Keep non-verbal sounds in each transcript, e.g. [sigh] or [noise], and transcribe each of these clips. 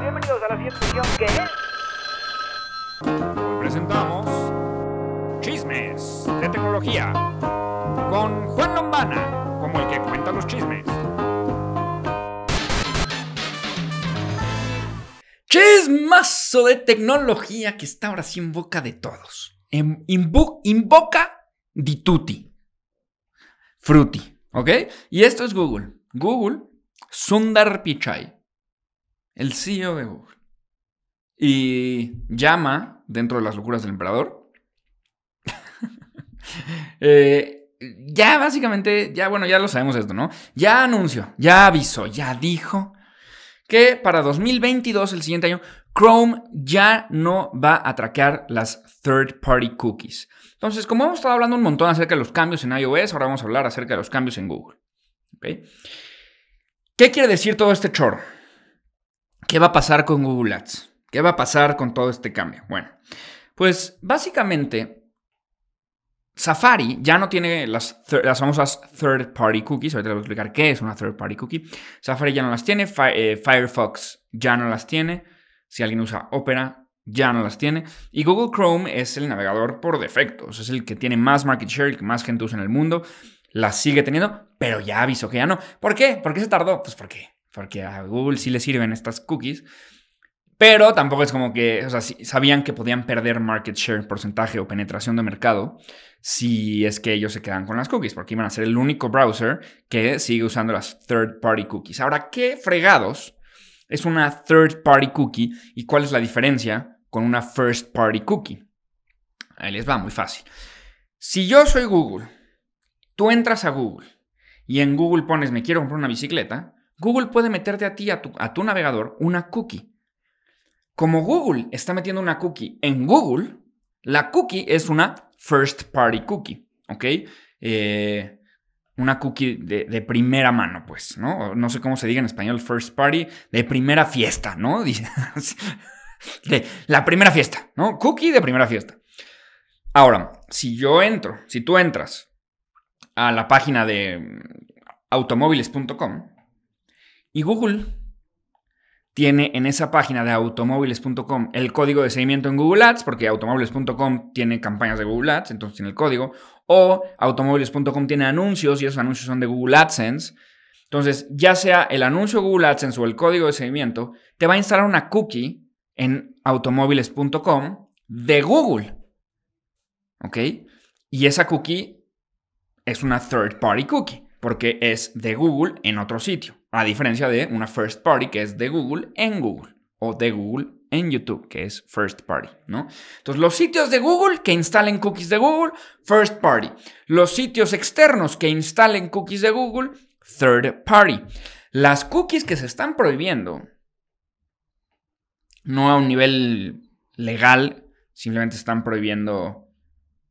bienvenidos a la siguiente edición que es... presentamos Chismes de Tecnología con Juan Lombana, como el que cuenta los chismes. Chismazo de tecnología que está ahora sí en boca de todos. En, em, boca invoca dituti. Fruti, ¿ok? Y esto es Google. Google, Sundar Pichai el CEO de Google. Y llama, dentro de las locuras del emperador, [laughs] eh, ya básicamente, ya bueno, ya lo sabemos esto, ¿no? Ya anunció, ya avisó, ya dijo que para 2022, el siguiente año, Chrome ya no va a traquear las third-party cookies. Entonces, como hemos estado hablando un montón acerca de los cambios en iOS, ahora vamos a hablar acerca de los cambios en Google. ¿Qué quiere decir todo este chorro? ¿Qué va a pasar con Google Ads? ¿Qué va a pasar con todo este cambio? Bueno, pues básicamente Safari ya no tiene las, famosas third party cookies. Ahorita les voy a explicar qué es una third party cookie. Safari ya no las tiene, eh, Firefox ya no las tiene. Si alguien usa Opera, ya no las tiene. Y Google Chrome es el navegador por defecto. es el que tiene más market share, el que más gente usa en el mundo. Las sigue teniendo, pero ya avisó que ya no. ¿Por qué? ¿Por qué se tardó? Pues porque porque a Google sí le sirven estas cookies. Pero tampoco es como que, o sea, sabían que podían perder market share, porcentaje o penetración de mercado si es que ellos se quedan con las cookies, porque iban a ser el único browser que sigue usando las third party cookies. Ahora, ¿qué fregados es una third party cookie y cuál es la diferencia con una first party cookie? Ahí les va, muy fácil. Si yo soy Google, tú entras a Google y en Google pones me quiero comprar una bicicleta, Google puede meterte a ti, a tu, navegador, una cookie. Como Google está metiendo una cookie en Google, la cookie es una first party cookie, ¿ok? Eh, una cookie de, primera mano, pues, ¿no? No sé cómo se diga en español, first party, de primera fiesta, ¿no? [laughs] De la primera fiesta, ¿no? Cookie de primera fiesta. Ahora, si yo entro, si tú entras a la página de automóviles.com, y Google tiene en esa página de automóviles.com el código de seguimiento en Google Ads, porque automóviles.com tiene campañas de Google Ads, entonces tiene el código, o automóviles.com tiene anuncios y esos anuncios son de Google AdSense. Entonces, ya sea el anuncio Google AdSense o el código de seguimiento, te va a instalar una cookie en automóviles.com de Google. ¿Ok? Y esa cookie es una third party cookie, porque es de Google en otro sitio. A diferencia de una first party que es de Google en Google o de Google en YouTube, que es first party, ¿no? Entonces, los sitios de Google que instalen cookies de Google, first party. Los sitios externos que instalen cookies de Google, third party. Las cookies que se están prohibiendo, no a un nivel legal, simplemente están prohibiendo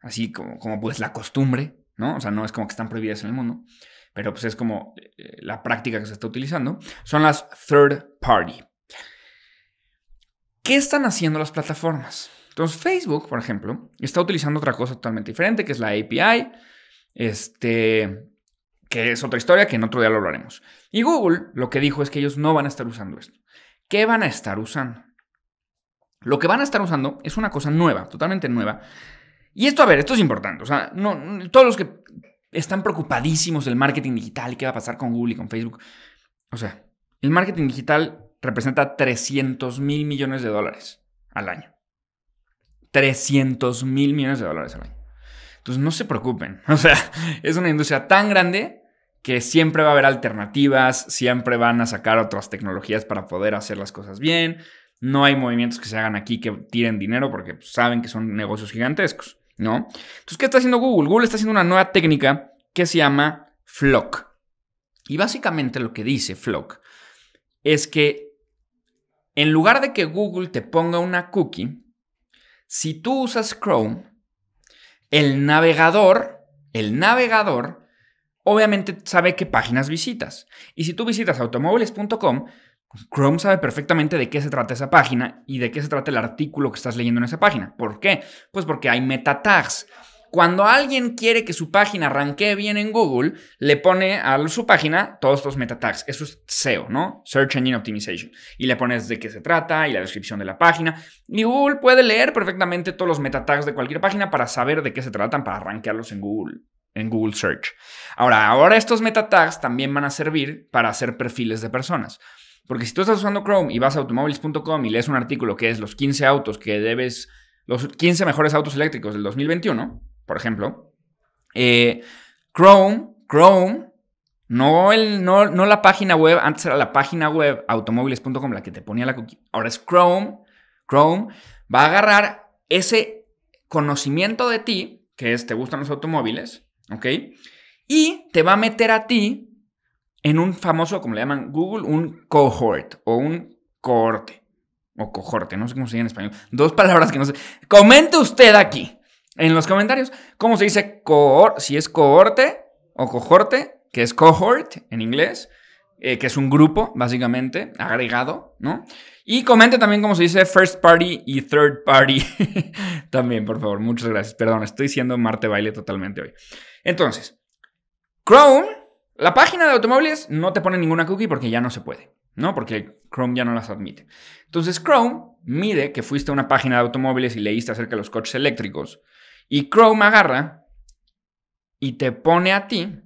así como, como pues la costumbre, ¿no? O sea, no es como que están prohibidas en el mundo pero pues es como eh, la práctica que se está utilizando, son las third party. ¿Qué están haciendo las plataformas? Entonces Facebook, por ejemplo, está utilizando otra cosa totalmente diferente, que es la API, este, que es otra historia que en otro día lo hablaremos. Y Google lo que dijo es que ellos no van a estar usando esto. ¿Qué van a estar usando? Lo que van a estar usando es una cosa nueva, totalmente nueva. Y esto, a ver, esto es importante. O sea, no, todos los que están preocupadísimos del marketing digital y qué va a pasar con Google y con Facebook. O sea, el marketing digital representa 300 mil millones de dólares al año. 300 mil millones de dólares al año. Entonces no se preocupen. [laughs] O sea, es una industria tan grande que siempre va a haber alternativas, siempre van a sacar otras tecnologías para poder hacer las cosas bien. No hay movimientos que se hagan aquí que tiren dinero porque saben que son negocios gigantescos, ¿no? Entonces, ¿qué está haciendo Google? Google está haciendo una nueva técnica que se llama Flock. Y básicamente lo que dice Flock es que en lugar de que Google te ponga una cookie, si tú usas Chrome, el navegador, el navegador, obviamente sabe qué páginas visitas. Y si tú visitas automóviles.com, Chrome sabe perfectamente de qué se trata esa página y de qué se trata el artículo que estás leyendo en esa página. ¿Por qué? Pues porque hay meta tags. Cuando alguien quiere que su página arranque bien en Google, le pone a su página todos estos meta tags. Eso es SEO, ¿no? Search Engine Optimization. Y le pones de qué se trata y la descripción de la página. Y Google puede leer perfectamente todos los meta tags de cualquier página para saber de qué se tratan, para ranquearlos en Google en Google Search. Ahora, ahora estos meta tags también van a servir para hacer perfiles de personas. Porque si tú estás usando Chrome y vas a automóviles.com y lees un artículo que es los 15 autos que debes, los 15 mejores autos eléctricos del 2021, por ejemplo, eh, Chrome, Chrome, no, el, no, no, la página web, antes era la página web automóviles.com la que te ponía la cookie, ahora es Chrome, Chrome va a agarrar ese conocimiento de ti, que es te gustan los automóviles, ¿ok? Y te va a meter a ti en un famoso, como le llaman Google, un cohort o un cohorte. O cohorte, no sé cómo se dice en español. Dos palabras que no sé. Comente usted aquí en los comentarios cómo se dice cohort, si es cohorte o cohorte, que es cohort en inglés, eh, que es un grupo, básicamente, agregado, ¿no? Y comente también cómo se dice first party y third party. [laughs] también, por favor, muchas gracias. Perdón, estoy siendo Marte Baile totalmente hoy. Entonces, Chrome, la página de automóviles no te pone ninguna cookie porque ya no se puede, ¿no? Porque Chrome ya no las admite. Entonces, Chrome mide que fuiste a una página de automóviles y leíste acerca de los coches eléctricos y Chrome agarra y te pone a ti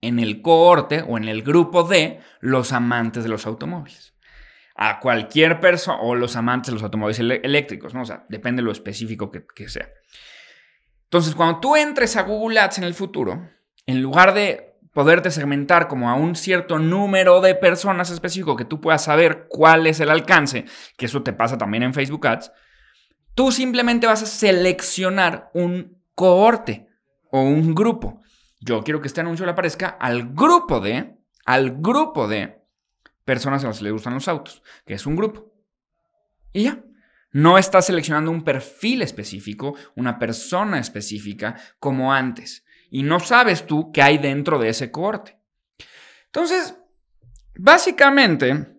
en el cohorte o en el grupo de los amantes de los automóviles. A cualquier persona, o los amantes de los automóviles eléctricos, ¿no? O sea, depende de lo específico que, que sea. Entonces, cuando tú entres a Google Ads en el futuro, en lugar de poderte segmentar como a un cierto número de personas específico que tú puedas saber cuál es el alcance, que eso te pasa también en Facebook Ads, Tú simplemente vas a seleccionar un cohorte o un grupo. Yo quiero que este anuncio le aparezca al grupo de, al grupo de personas a las que les gustan los autos, que es un grupo. Y ya. No estás seleccionando un perfil específico, una persona específica como antes. Y no sabes tú qué hay dentro de ese cohorte. Entonces, básicamente,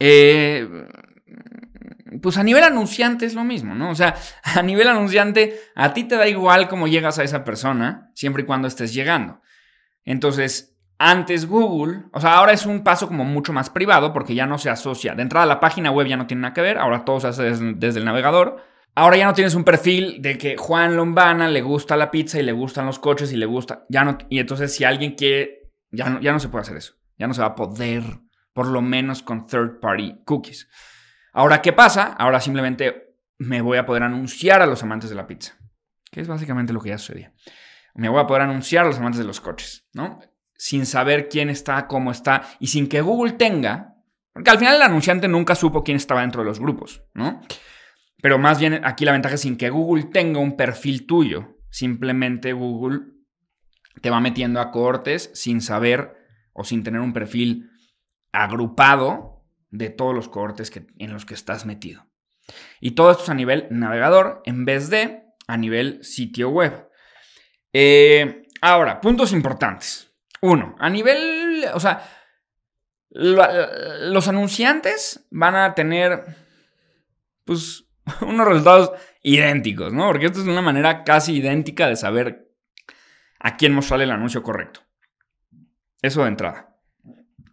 eh, pues a nivel anunciante es lo mismo, ¿no? O sea, [laughs] a nivel anunciante, a ti te da igual cómo llegas a esa persona, siempre y cuando estés llegando. Entonces, antes Google, o sea, ahora es un paso como mucho más privado porque ya no se asocia. De entrada, la página web ya no tiene nada que ver, ahora todo se hace desde, el navegador. Ahora ya no tienes un perfil de que Juan Lombana le gusta la pizza y le gustan los coches y le gusta. Ya no, y entonces, si alguien quiere, ya no, ya no se puede hacer eso. Ya no se va a poder, por lo menos con third party cookies. Ahora, ¿qué pasa? Ahora simplemente me voy a poder anunciar a los amantes de la pizza, que es básicamente lo que ya sucedía. Me voy a poder anunciar a los amantes de los coches, ¿no? Sin saber quién está, cómo está, y sin que Google tenga, porque al final el anunciante nunca supo quién estaba dentro de los grupos, ¿no? Pero más bien aquí la ventaja es sin que Google tenga un perfil tuyo, simplemente Google te va metiendo a cortes sin saber o sin tener un perfil agrupado de todos los cohortes que, en los que estás metido. Y todo esto es a nivel navegador en vez de a nivel sitio web. Eh, ahora, puntos importantes. Uno, a nivel, o sea, los anunciantes van a tener, pues, [laughs] unos resultados idénticos, ¿no? Porque esto es una manera casi idéntica de saber a quién sale el anuncio correcto. Eso de entrada.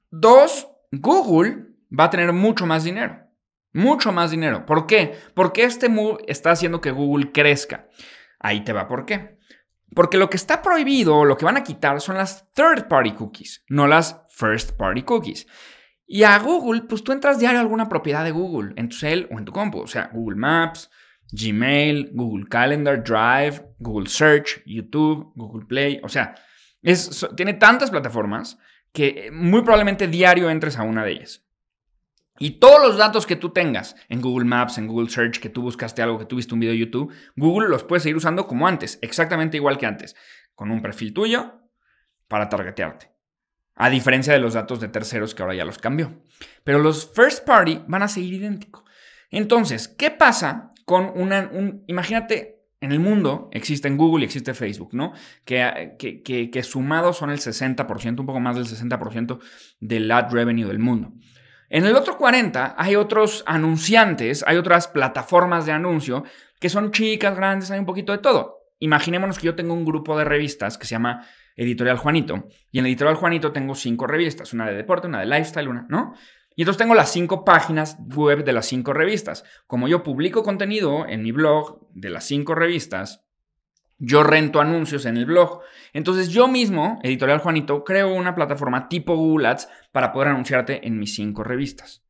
Dos, Google va a tener mucho más dinero. Mucho más dinero. ¿Por qué? Porque este move está haciendo que Google crezca. Ahí te va por qué. Porque lo que está prohibido, lo que van a quitar son las third party cookies, no las first party cookies. Y a Google, pues tú entras diario a alguna propiedad de Google, en tu cel o en tu compu, o sea, Google Maps, Gmail, Google Calendar, Drive, Google Search, YouTube, Google Play, o sea, tiene tantas plataformas que muy probablemente diario entres a una de ellas. Y todos los datos que tú tengas en Google Maps, en Google Search, que tú buscaste algo, que tuviste un video de YouTube, Google los puede seguir usando como antes, exactamente igual que antes, con un perfil tuyo para targetearte. A diferencia de los datos de terceros que ahora ya los cambió. Pero los first party van a seguir idénticos Entonces, ¿qué pasa con una... Un, imagínate, en el mundo existen Google y existe Facebook, ¿no? Que, que, que sumados son el 60%, un poco más del 60% del ad revenue del mundo. En el otro 40 hay otros anunciantes, hay otras plataformas de anuncio que son chicas, grandes, hay un poquito de todo. Imaginémonos que yo tengo un grupo de revistas que se llama Editorial Juanito y en Editorial Juanito tengo cinco revistas, una de deporte, una de lifestyle, una, ¿no? Y entonces tengo las cinco páginas web de las cinco revistas. Como yo publico contenido en mi blog de las cinco revistas, yo rento anuncios en el blog. Entonces yo mismo, Editorial Juanito, creo una plataforma tipo Google Ads para poder anunciarte en mis cinco revistas.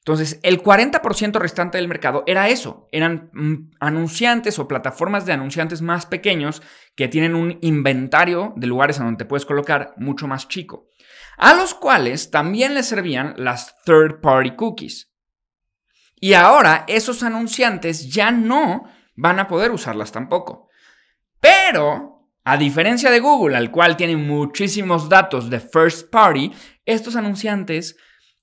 Entonces, el 40% restante del mercado era eso, eran mm, anunciantes o plataformas de anunciantes más pequeños que tienen un inventario de lugares a donde te puedes colocar mucho más chico, a los cuales también les servían las third party cookies. Y ahora esos anunciantes ya no van a poder usarlas tampoco. Pero, a diferencia de Google, al cual tiene muchísimos datos de first party, estos anunciantes,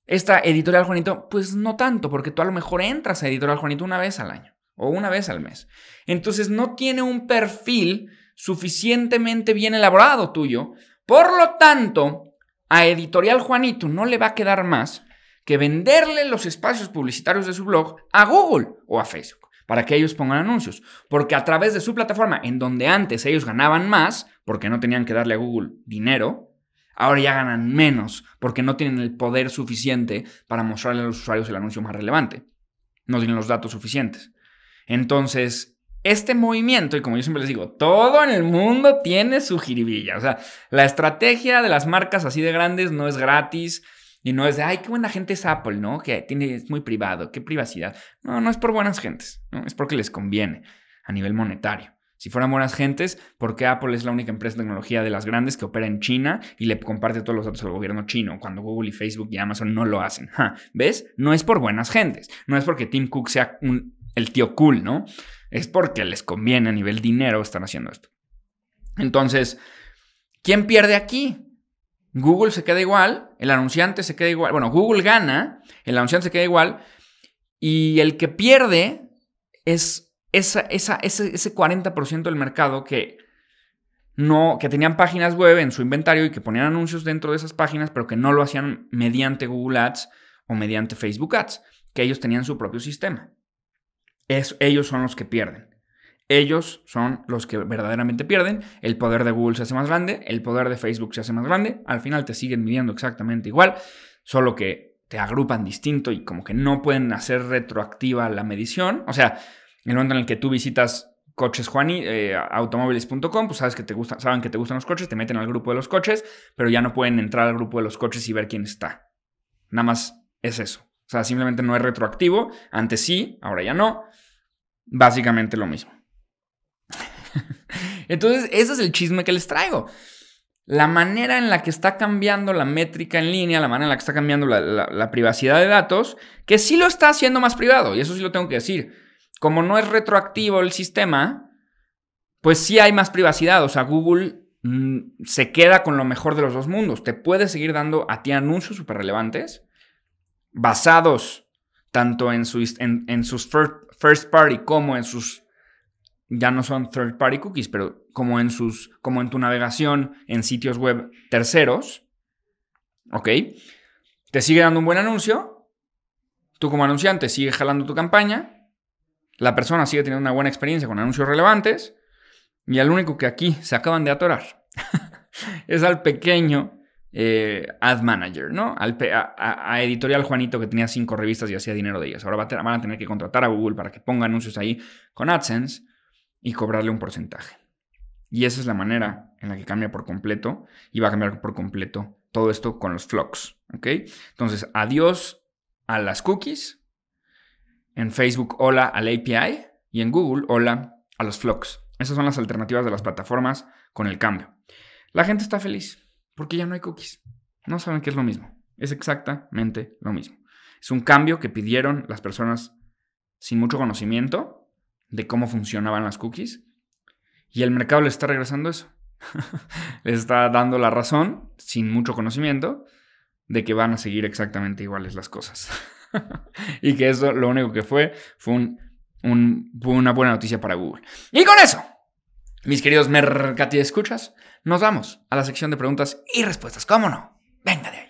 esta editorial Juanito, pues no tanto, porque tú a lo mejor entras a editorial Juanito una vez al año o una vez al mes. Entonces no tiene un perfil suficientemente bien elaborado tuyo. Por lo tanto, a editorial Juanito no le va a quedar más que venderle los espacios publicitarios de su blog a Google o a Facebook para que ellos pongan anuncios. Porque a través de su plataforma, en donde antes ellos ganaban más, porque no tenían que darle a Google dinero, ahora ya ganan menos, porque no tienen el poder suficiente para mostrarle a los usuarios el anuncio más relevante. No tienen los datos suficientes. Entonces, este movimiento, y como yo siempre les digo, todo en el mundo tiene su jiribilla. O sea, la estrategia de las marcas así de grandes no es gratis, y no es de, ay, qué buena gente es Apple, ¿no? Que tiene, es muy privado, qué privacidad. No, no es por buenas gentes, ¿no? es porque les conviene a nivel monetario. Si fueran buenas gentes, ¿por qué Apple es la única empresa de tecnología de las grandes que opera en China y le comparte todos los datos al gobierno chino cuando Google y Facebook y Amazon no lo hacen? ¿Ves? No es por buenas gentes. No es porque Tim Cook sea el tío cool, ¿no? Es porque les conviene a nivel dinero estar haciendo esto. Entonces, ¿quién pierde aquí? Google se queda igual, el anunciante se queda igual, bueno, Google gana, el anunciante se queda igual, y el que pierde es ese, ese 40% del mercado que no, que tenían páginas web en su inventario y que ponían anuncios dentro de esas páginas, pero que no lo hacían mediante Google Ads o mediante Facebook Ads, que ellos tenían su propio sistema. Es, ellos son los que pierden. Ellos son los que verdaderamente pierden. El poder de Google se hace más grande, el poder de Facebook se hace más grande. Al final te siguen midiendo exactamente igual, solo que te agrupan distinto y como que no pueden hacer retroactiva la medición. O sea, en el momento en el que tú visitas coches eh, automóviles.com, pues sabes que te gustan, saben que te gustan los coches, te meten al grupo de los coches, pero ya no pueden entrar al grupo de los coches y ver quién está. Nada más es eso. O sea, simplemente no es retroactivo. Antes sí, ahora ya no. Básicamente lo mismo. [laughs] Entonces, ese es el chisme que les traigo. La manera en la que está cambiando la métrica en línea, la manera en la que está cambiando la, privacidad de datos, que sí lo está haciendo más privado, y eso sí lo tengo que decir. Como no es retroactivo el sistema, pues sí hay más privacidad. O sea, Google mm, se queda con lo mejor de los dos mundos. Te puede seguir dando a ti anuncios súper relevantes, basados tanto en, su, sus first party como en sus ya no son third party cookies, pero como en sus, como en tu navegación en sitios web terceros, ¿ok? Te sigue dando un buen anuncio, tú como anunciante sigues jalando tu campaña, la persona sigue teniendo una buena experiencia con anuncios relevantes, y al único que aquí se acaban de atorar [laughs] es al pequeño eh, ad manager, ¿no? Al, a, Editorial Juanito que tenía cinco revistas y hacía dinero de ellas. Ahora van a tener que contratar a Google para que ponga anuncios ahí con AdSense y cobrarle un porcentaje. Y esa es la manera en la que cambia por completo y va a cambiar por completo todo esto con los flocks. ¿ok? Entonces, adiós a las cookies. En Facebook, hola al API. Y en Google, hola a los flocks. Esas son las alternativas de las plataformas con el cambio. La gente está feliz porque ya no hay cookies. No saben que es lo mismo. Es exactamente lo mismo. Es un cambio que pidieron las personas sin mucho conocimiento de cómo funcionaban las cookies. Y el mercado le está regresando eso. [laughs] Le está dando la razón, sin mucho conocimiento, de que van a seguir exactamente iguales las cosas. [laughs] y que eso lo único que fue fue, una buena noticia para Google. Y con eso, mis queridos mercati escuchas, nos vamos a la sección de preguntas y respuestas. ¿Cómo no? Venga de